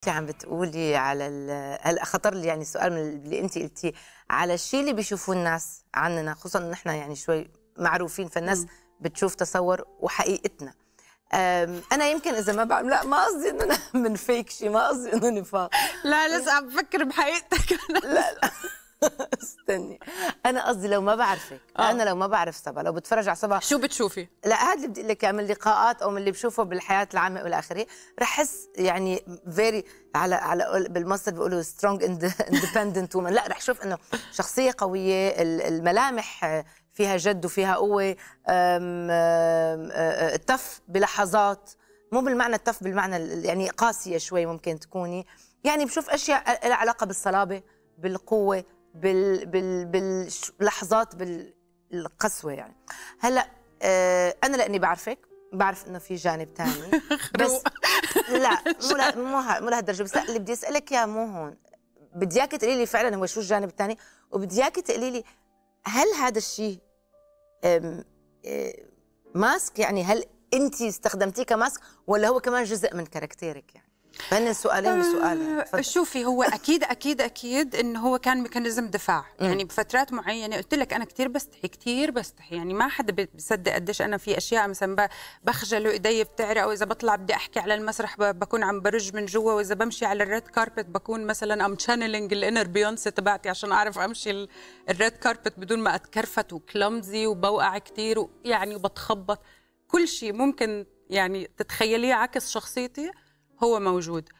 انت عم بتقولي على هلا خطر لي يعني سؤال من اللي انت قلتيه على الشيء اللي بيشوفوه الناس عننا خصوصا نحن يعني شوي معروفين فالناس بتشوف تصور وحقيقتنا انا يمكن اذا ما بعمل لا ما قصدي انه من فيك شيء ما قصدي انه نفاق لا لسه عم بفكر بحقيقتك لا لا استني انا قصدي لو ما بعرفك آه. انا لو ما بعرف صبا لو بتفرج على صبا شو بتشوفي لا هذا اللي بدي لك من لقاءات او من اللي بشوفه بالحياه العامه والى اخره رح احس يعني فيري على على بالمصر بيقولوا سترونج اندبندنت وومن لا رح اشوف انه شخصيه قويه الملامح فيها جد وفيها قوه تف بلحظات مو بالمعنى التف بالمعنى يعني قاسيه شوي ممكن تكوني يعني بشوف اشياء لها علاقه بالصلابه بالقوه بال بال باللحظات بالقسوه يعني هلا آه انا لاني بعرفك بعرف انه في جانب ثاني بس لا مو مو مو لهالدرجه بس لا اللي بدي اسالك اياه مو هون بدي اياك تقولي لي فعلا هو شو الجانب الثاني وبدي اياك تقولي لي هل هذا الشيء آه، ماسك يعني هل انت استخدمتيه كماسك ولا هو كمان جزء من كاركتيرك يعني بين السؤالين بسؤالين أه شوفي هو اكيد اكيد اكيد انه هو كان ميكانيزم دفاع يعني بفترات معينه قلت لك انا كثير بستحي كثير بستحي يعني ما حدا بيصدق قديش انا في اشياء مثلا بخجل وايدي بتعرق او اذا بطلع بدي احكي على المسرح بكون عم برج من جوا واذا بمشي على الريد كاربت بكون مثلا ام تشانلينج الانر بيونسي تبعتي عشان اعرف امشي الريد كاربت بدون ما اتكرفت وكلمزي وبوقع كثير يعني وبتخبط كل شيء ممكن يعني تتخيليه عكس شخصيتي هو موجود